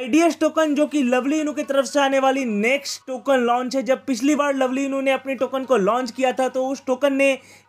IDs token जो कि lovely इनू की तरफ से आने वाली नेक्स्ट टोकन लॉन्च है जब पिछली बार लवली इनू ने अपने टोकन को लॉन्च किया था तो उस टोकन ने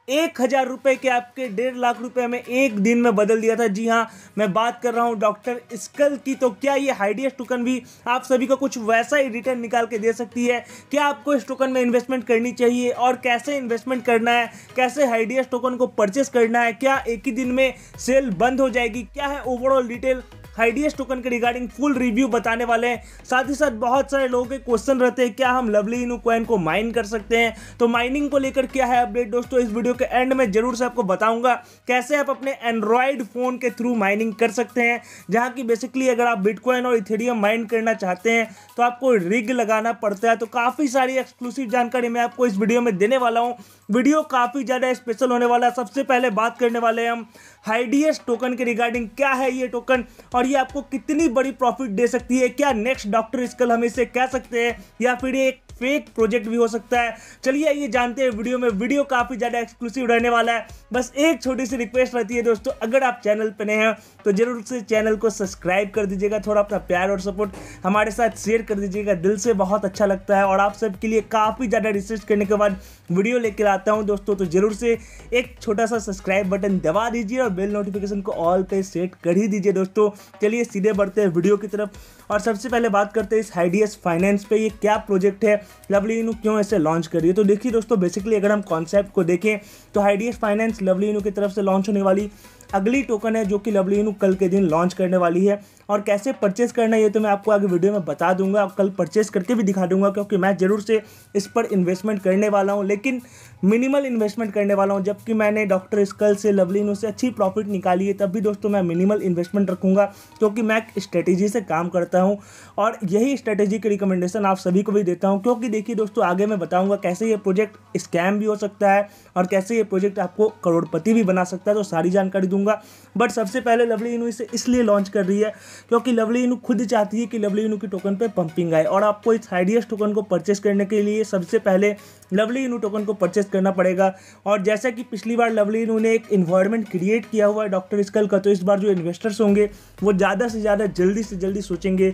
एक हज़ार रुपए के आपके डेढ़ लाख रुपए में एक दिन में बदल दिया था जी हाँ मैं बात कर रहा हूँ डॉक्टर स्कल की तो क्या ये हाइडियस टोकन भी आप सभी को कुछ वैसा ही रिटर्न निकाल के दे सकती है क्या आपको इस टोकन में इन्वेस्टमेंट करनी चाहिए और कैसे इन्वेस्टमेंट करना है कैसे हाइडियस टोकन को परचेस करना है क्या एक ही दिन में सेल बंद हो जाएगी क्या है ओवरऑल डिटेल हाइडियस टोकन के रिगार्डिंग फुल रिव्यू बताने वाले हैं साथ ही साथ बहुत सारे लोगों के क्वेश्चन रहते हैं क्या हम लवली इनू कॉइन को माइन कर सकते हैं तो माइनिंग को लेकर क्या है अपडेट दोस्तों इस वीडियो के एंड में जरूर से आपको बताऊंगा कैसे आप अपने एंड्रॉयड फ़ोन के थ्रू माइनिंग कर सकते हैं जहाँ की बेसिकली अगर आप बिटकॉइन और इथेरियम माइन करना चाहते हैं तो आपको रिग लगाना पड़ता है तो काफ़ी सारी एक्सक्लूसिव जानकारी मैं आपको इस वीडियो में देने वाला हूँ वीडियो काफ़ी ज़्यादा स्पेशल होने वाला है सबसे पहले बात करने वाले हैं हम हाइडियस टोकन के रिगार्डिंग क्या है ये टोकन और ये आपको कितनी बड़ी प्रॉफिट दे सकती है क्या नेक्स्ट डॉक्टर स्कल हम इसे कह सकते हैं या फिर ये एक फेक प्रोजेक्ट भी हो सकता है चलिए आइए जानते हैं वीडियो में वीडियो काफ़ी ज़्यादा एक्सक्लूसिव रहने वाला है बस एक छोटी सी रिक्वेस्ट रहती है दोस्तों अगर आप चैनल पर नए हैं तो ज़रूर से चैनल को सब्सक्राइब कर दीजिएगा थोड़ा अपना प्यार और सपोर्ट हमारे साथ शेयर कर दीजिएगा दिल से बहुत अच्छा लगता है और आप सबके लिए काफ़ी ज़्यादा रिसर्च करने के बाद वीडियो लेकर आता हूँ दोस्तों तो ज़रूर से एक छोटा सा सब्सक्राइब बटन दबा दीजिए और बेल नोटिफिकेशन को ऑल पे सेट कर ही दीजिए दोस्तों चलिए सीधे बढ़ते हैं वीडियो की तरफ और सबसे पहले बात करते हैं इस हाइडियस फाइनेंस पे ये क्या प्रोजेक्ट है लवली इनू क्यों ऐसे लॉन्च कर रही है तो देखिए दोस्तों बेसिकली अगर हम कॉन्सेप्ट को देखें तो हाइडियस फाइनेंस लवली इनू की तरफ से लॉन्च होने वाली अगली टोकन है जो कि डब्ल्यू कल के दिन लॉन्च करने वाली है और कैसे परचेस करना है ये तो मैं आपको आगे वीडियो में बता दूंगा कल परचेस करके भी दिखा दूंगा क्योंकि मैं ज़रूर से इस पर इन्वेस्टमेंट करने वाला हूँ लेकिन मिनिमल इन्वेस्टमेंट करने वाला हूँ जबकि मैंने डॉक्टर स्कल से लवलिनो से अच्छी प्रॉफिट निकाली है तब भी दोस्तों मैं मिनिमल इन्वेस्टमेंट रखूँगा क्योंकि मैं एक स्ट्रेटेजी से काम करता हूँ और यही स्ट्रेटेजी की रिकमेंडेशन आप सभी को भी देता हूँ क्योंकि देखिए दोस्तों आगे मैं बताऊँगा कैसे ये प्रोजेक्ट स्कैम भी हो सकता है और कैसे ये प्रोजेक्ट आपको करोड़पति भी बना सकता है तो सारी जानकारी दूँगा दूंगा बट सबसे पहले लवली इनू इसे इसलिए लॉन्च कर रही है क्योंकि लवली इनू खुद चाहती है कि लवली इनू की टोकन पर पंपिंग आए और आपको इस हाइडियस टोकन को परचेस करने के लिए सबसे पहले लवली इनू टोकन को परचेस करना पड़ेगा और जैसा कि पिछली बार लवली इनू ने एक इन्वायरमेंट क्रिएट किया हुआ है डॉक्टर स्कल का तो इस बार जो इन्वेस्टर्स होंगे वो ज़्यादा से ज़्यादा जल्दी से जल्दी सोचेंगे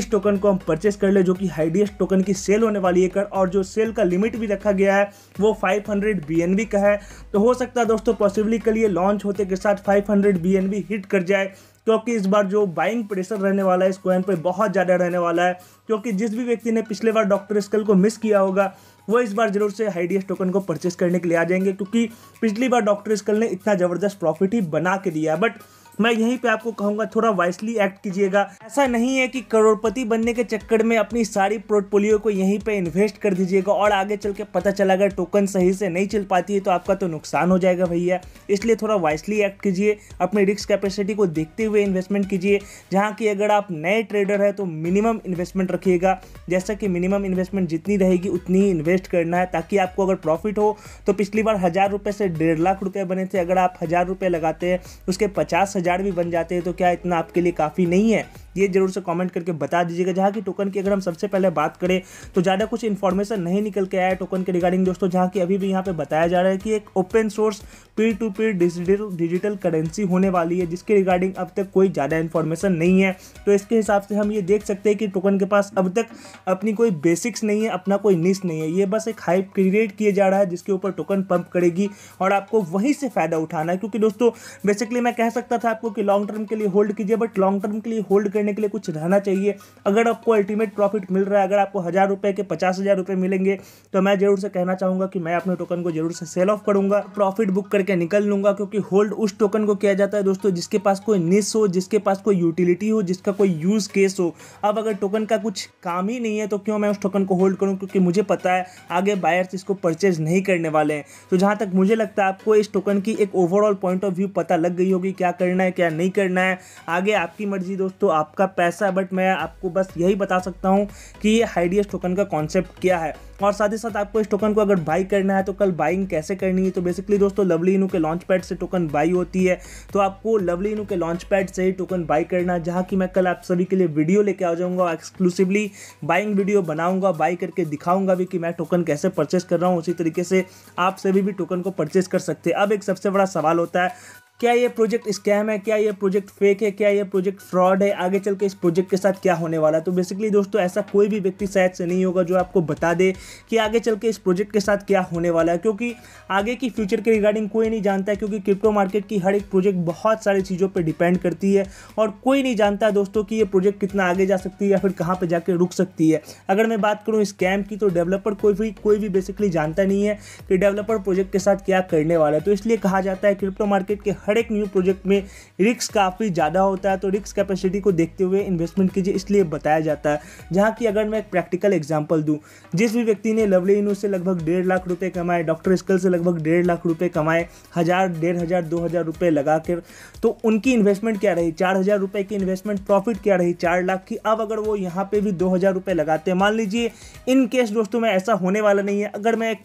इस टोकन को हम परचेस कर ले जो कि हाइडियस टोकन की सेल होने वाली है कर और जो सेल का लिमिट भी रखा गया है वो फाइव हंड्रेड का है तो हो सकता है दोस्तों पॉसिबली कल ये लॉन्च होते के साथ 500 BNB हिट कर जाए क्योंकि इस बार जो बाइंग प्रेशर रहने वाला है इस कॉइन पर बहुत ज़्यादा रहने वाला है क्योंकि जिस भी व्यक्ति ने पिछले बार डॉक्टर स्कल को मिस किया होगा वो इस बार जरूर से हाईडीएस टोकन को परचेस करने के लिए आ जाएंगे क्योंकि पिछली बार डॉक्टर स्कल ने इतना ज़बरदस्त प्रॉफिट ही बना के दिया बट मैं यहीं पे आपको कहूँगा थोड़ा वाइसली एक्ट कीजिएगा ऐसा नहीं है कि करोड़पति बनने के चक्कर में अपनी सारी पोर्टफोलियो को यहीं पे इन्वेस्ट कर दीजिएगा और आगे चल के पता चला अगर टोकन सही से नहीं चल पाती है तो आपका तो नुकसान हो जाएगा भैया इसलिए थोड़ा वाइसली एक्ट कीजिए अपनी रिस्क कैपेसिटी को देखते हुए इन्वेस्टमेंट कीजिए जहाँ की अगर आप नए ट्रेडर है तो मिनिमम इन्वेस्टमेंट रखिएगा जैसा कि मिनिमम इन्वेस्टमेंट जितनी रहेगी उतनी ही इन्वेस्ट करना है ताकि आपको अगर प्रॉफिट हो तो पिछली बार हज़ार रुपये से डेढ़ लाख रुपये बने थे अगर आप हज़ार रुपये लगाते हैं उसके पचास हज़ार हज़ार भी बन जाते हैं तो क्या इतना आपके लिए काफ़ी नहीं है ये जरूर से कॉमेंट करके बता दीजिएगा जहाँ की टोकन की अगर हम सबसे पहले बात करें तो ज़्यादा कुछ इन्फॉर्मेशन नहीं निकल के आया टोकन के रिगार्डिंग दोस्तों जहाँ की अभी भी यहाँ पर बताया जा रहा है कि एक open source peer to peer digital digital currency होने वाली है जिसके रिगार्डिंग अब तक कोई ज़्यादा इन्फॉर्मेशन नहीं है तो इसके हिसाब से हम ये देख सकते हैं कि टोकन के पास अब तक अपनी कोई बेसिक्स नहीं है अपना कोई निश नहीं है ये बस एक हाइप क्रिएट किया जा रहा है जिसके ऊपर टोकन पंप करेगी और आपको वहीं से फ़ायदा उठाना है क्योंकि दोस्तों बेसिकली मैं कह सकता था आपको कि लॉन्ग टर्म के लिए होल्ड कीजिए बट लॉन्ग टर्म के लिए होल्ड करने लेने के लिए कुछ रहना चाहिए अगर आपको अल्टीमेट प्रॉफिट मिल रहा है अगर आपको हज़ार रुपये के पचास हज़ार रुपये मिलेंगे तो मैं ज़रूर से कहना चाहूँगा कि मैं अपने टोकन को जरूर से सेल ऑफ करूँगा प्रॉफिट बुक करके निकल लूँगा क्योंकि होल्ड उस टोकन को किया जाता है दोस्तों जिसके पास कोई निस हो जिसके पास कोई यूटिलिटी हो जिसका कोई यूज़ केस हो अब अगर टोकन का कुछ काम ही नहीं है तो क्यों मैं उस टोकन को होल्ड करूँ क्योंकि मुझे पता है आगे बायर्स इसको परचेज नहीं करने वाले हैं तो जहाँ तक मुझे लगता है आपको इस टोकन की एक ओवरऑल पॉइंट ऑफ व्यू पता लग गई होगी क्या करना है क्या नहीं करना है आगे आपकी मर्जी दोस्तों आप आपका पैसा है बट मैं आपको बस यही बता सकता हूँ कि ये हाइडियस टोकन का कॉन्सेप्ट क्या है और साथ ही साथ आपको इस टोकन को अगर बाई करना है तो कल बाइंग कैसे करनी है तो बेसिकली दोस्तों लवली इनू के लॉन्च पैड से टोकन बाई होती है तो आपको लवली इनू के लॉन्च पैड से ही टोकन बाई करना है जहाँ की मैं कल आप सभी के लिए वीडियो लेके आ जाऊँगा एक्सक्लूसिवली बाइंग वीडियो बनाऊँगा बाई करके दिखाऊँगा भी कि मैं टोकन कैसे परचेस कर रहा हूँ उसी तरीके से आप सभी भी टोकन को परचेस कर सकते हैं अब एक सबसे बड़ा सवाल होता है क्या ये प्रोजेक्ट स्कैम है क्या ये प्रोजेक्ट फेक है क्या ये प्रोजेक्ट फ्रॉड है आगे चल के इस प्रोजेक्ट के साथ क्या होने वाला है तो बेसिकली दोस्तों ऐसा कोई भी व्यक्ति शायद से नहीं होगा जो आपको बता दे कि आगे चल के इस प्रोजेक्ट के साथ क्या होने वाला है क्योंकि आगे की फ्यूचर के रिगार्डिंग कोई नहीं जानता है क्योंकि क्रिप्टो मार्केट की हर एक प्रोजेक्ट बहुत सारी चीज़ों पर डिपेंड करती है और कोई नहीं जानता दोस्तों कि ये प्रोजेक्ट कितना आगे जा सकती है या फिर कहाँ पर जाकर रुक सकती है अगर मैं बात करूँ स्कैम की तो डेवलपर कोई भी कोई भी बेसिकली जानता नहीं है कि डेवलपर प्रोजेक्ट के साथ क्या करने वाला है तो इसलिए कहा जाता है क्रिप्टो मार्केट के हर एक न्यू प्रोजेक्ट में रिक्स काफ़ी ज़्यादा होता है तो रिक्स कैपेसिटी को देखते हुए इन्वेस्टमेंट कीजिए इसलिए बताया जाता है जहाँ की अगर मैं एक प्रैक्टिकल एग्जाम्पल दूँ जिस भी व्यक्ति ने लवली इनू से लगभग डेढ़ लाख रुपये कमाए डॉक्टर स्कल से लगभग डेढ़ लाख रुपये कमाए हज़ार डेढ़ हज़ार दो हज़ार रुपये लगा कर तो उनकी इन्वेस्टमेंट क्या रही चार हज़ार रुपये की इन्वेस्टमेंट प्रॉफिट क्या रही चार लाख की अब अगर वो यहाँ पर भी दो हज़ार रुपये लगाते हैं मान लीजिए इन केस दोस्तों में ऐसा होने वाला नहीं है अगर मैं एक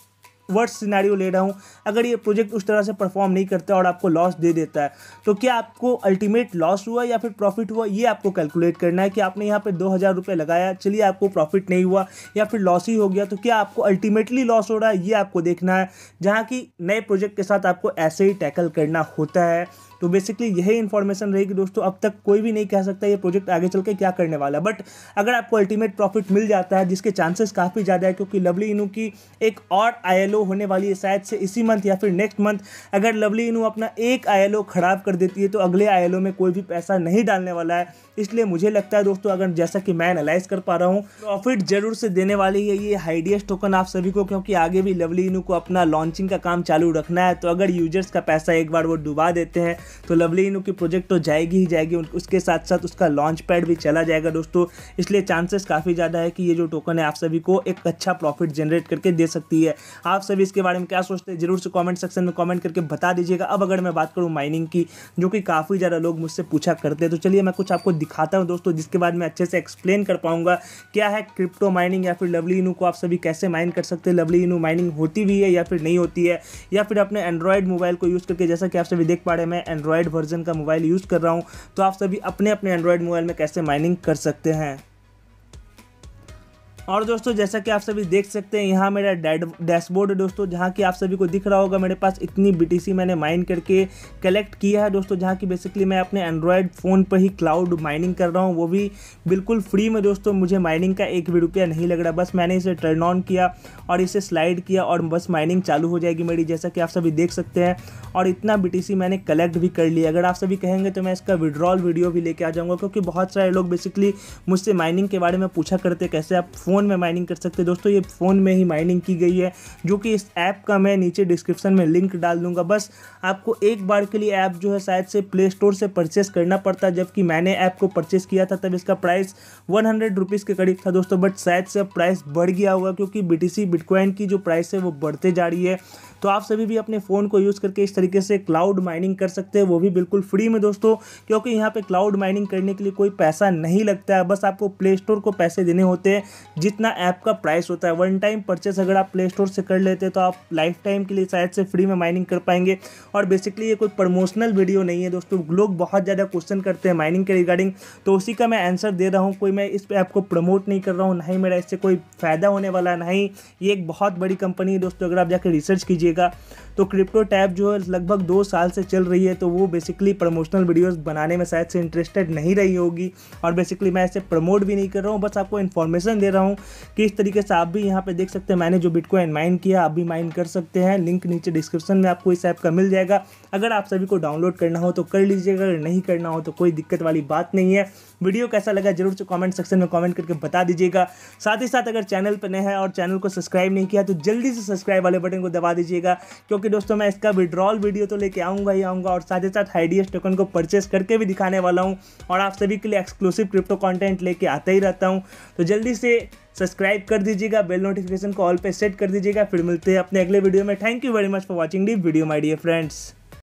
वर्स्ट सिनेरियो ले रहा हूँ अगर ये प्रोजेक्ट उस तरह से परफॉर्म नहीं करता और आपको लॉस दे देता है तो क्या आपको अल्टीमेट लॉस हुआ या फिर प्रॉफिट हुआ ये आपको कैलकुलेट करना है कि आपने यहाँ पे दो हज़ार रुपये लगाया चलिए आपको प्रॉफिट नहीं हुआ या फिर लॉस ही हो गया तो क्या आपको अल्टीमेटली लॉस हो रहा है ये आपको देखना है जहाँ कि नए प्रोजेक्ट के साथ आपको ऐसे ही टैकल करना होता है तो बेसिकली यही इन्फॉर्मेशन रहेगी दोस्तों अब तक कोई भी नहीं कह सकता ये प्रोजेक्ट आगे चल के क्या करने वाला बट अगर आपको अल्टीमेट प्रॉफिट मिल जाता है जिसके चांसेस काफ़ी ज़्यादा है क्योंकि लवली इनू की एक और आई होने वाली है शायद से इसी मंथ या फिर नेक्स्ट मंथ अगर लवली इनू अपना एक आई ख़राब कर देती है तो अगले आई में कोई भी पैसा नहीं डालने वाला है इसलिए मुझे लगता है दोस्तों अगर जैसा कि मैं एनालाइज कर पा रहा हूँ प्रॉफिट जरूर से देने वाली है ये हाइडियस टोकन आप सभी को क्योंकि आगे भी लवली इनू को अपना लॉन्चिंग का काम चालू रखना है तो अगर यूजर्स का पैसा एक बार वो डुबा देते हैं तो लवली इनू की प्रोजेक्ट तो जाएगी ही जाएगी उसके साथ साथ उसका लॉन्च पैड भी चला जाएगा दोस्तों इसलिए चांसेस काफ़ी ज़्यादा है कि ये जो टोकन है आप सभी को एक अच्छा प्रॉफिट जनरेट करके दे सकती है आप सभी इसके बारे में क्या सोचते हैं जरूर से कॉमेंट सेक्शन में कॉमेंट करके बता दीजिएगा अब अगर मैं बात करूँ माइनिंग की जो कि काफ़ी ज़्यादा लोग मुझसे पूछा करते हैं तो चलिए मैं कुछ आपको दिखाता हूँ दोस्तों जिसके बाद मैं अच्छे से एक्सप्लेन कर पाऊँगा क्या है क्रिप्टो माइनिंग या फिर लवली इनू को आप सभी कैसे माइन कर सकते हैं लवली इनू माइनिंग होती भी है या फिर नहीं होती है या फिर अपने एंड्रॉयड मोबाइल को यूज़ करके जैसा कि आप सभी देख पा रहे हैं मैं एंड्रॉयड वर्जन का मोबाइल यूज़ कर रहा हूँ तो आप सभी अपने अपने एंड्रॉयड मोबाइल में कैसे माइनिंग कर सकते हैं और दोस्तों जैसा कि आप सभी देख सकते हैं यहाँ मेरा डैशबोर्ड है दोस्तों जहाँ की आप सभी को दिख रहा होगा मेरे पास इतनी बीटीसी मैंने माइन करके कलेक्ट किया है दोस्तों जहाँ की बेसिकली मैं अपने एंड्रॉयड फ़ोन पर ही क्लाउड माइनिंग कर रहा हूँ वो भी बिल्कुल फ्री में दोस्तों मुझे माइनिंग का एक भी रुपया नहीं लग रहा बस मैंने इसे टर्न ऑन किया और इसे स्लाइड किया और बस माइनिंग चालू हो जाएगी मेरी जैसा कि आप सभी देख सकते हैं और इतना बी मैंने कलेक्ट भी कर लिया अगर आप सभी कहेंगे तो मैं इसका विड्रॉल वीडियो भी लेके आ जाऊँगा क्योंकि बहुत सारे लोग बेसिकली मुझसे माइनिंग के बारे में पूछा करते कैसे आप फ़ोन में माइनिंग कर सकते हैं दोस्तों ये फ़ोन में ही माइनिंग की गई है जो कि इस ऐप का मैं नीचे डिस्क्रिप्शन में लिंक डाल दूंगा बस आपको एक बार के लिए ऐप जो है शायद से प्ले स्टोर से परचेस करना पड़ता है जबकि मैंने ऐप को परचेस किया था तब इसका प्राइस वन हंड्रेड रुपीज़ के करीब था दोस्तों बट शायद से प्राइस बढ़ गया होगा क्योंकि बी बिटकॉइन की जो प्राइस है वो बढ़ते जा रही है तो आप सभी भी अपने फ़ोन को यूज़ करके इस तरीके से क्लाउड माइनिंग कर सकते हैं वो भी बिल्कुल फ्री में दोस्तों क्योंकि यहाँ पे क्लाउड माइनिंग करने के लिए कोई पैसा नहीं लगता है बस आपको प्ले स्टोर को पैसे देने होते हैं जितना ऐप का प्राइस होता है वन टाइम परचेस अगर आप प्ले स्टोर से कर लेते हैं तो आप लाइफ टाइम के लिए शायद से फ्री में माइनिंग कर पाएंगे और बेसिकली ये कोई प्रमोशनल वीडियो नहीं है दोस्तों लोग बहुत ज़्यादा क्वेश्चन करते हैं माइनिंग के रिगार्डिंग तो उसी का मैं आंसर दे रहा हूँ कोई मैं इस ऐप को प्रमोट नहीं कर रहा हूँ ना ही मेरा इससे कोई फ़ायदा होने वाला ना ही ये एक बहुत बड़ी कंपनी है दोस्तों अगर आप जाकर रिसर्च कीजिएगा तो क्रिप्टो टैप जो है लगभग दो साल से चल रही है तो वो बेसिकली प्रमोशनल वीडियोस बनाने में शायद से इंटरेस्टेड नहीं रही होगी और बेसिकली मैं इसे प्रमोट भी नहीं कर रहा हूँ बस आपको इन्फॉर्मेशन दे रहा हूँ हूँ किस तरीके से आप भी यहाँ पे देख सकते हैं मैंने जो बिटकॉइन माइन किया आप भी माइन कर सकते हैं लिंक नीचे डिस्क्रिप्शन में आपको इस ऐप का मिल जाएगा अगर आप सभी को डाउनलोड करना हो तो कर लीजिएगा अगर नहीं करना हो तो कोई दिक्कत वाली बात नहीं है वीडियो कैसा लगा जरूर से कमेंट सेक्शन में कमेंट करके बता दीजिएगा साथ ही साथ अगर चैनल पर नए हैं और चैनल को सब्सक्राइब नहीं किया तो जल्दी से सब्सक्राइब वाले बटन को दबा दीजिएगा क्योंकि दोस्तों मैं इसका विड्रॉल वीडियो तो लेके आऊँगा ही आऊँगा और साथ ही साथ हाईडीएस टोकन को परचेस करके भी दिखाने वाला हूँ और आप सभी के लिए एक्सक्लूसिव क्रिप्टो कॉन्टेंट लेके आता ही रहता हूँ तो जल्दी से सब्सक्राइब कर दीजिएगा बेल नोटिफिकेशन को ऑल पे सेट कर दीजिएगा फिर मिलते हैं अपने अगले वीडियो में thank you very much for watching the video my dear friends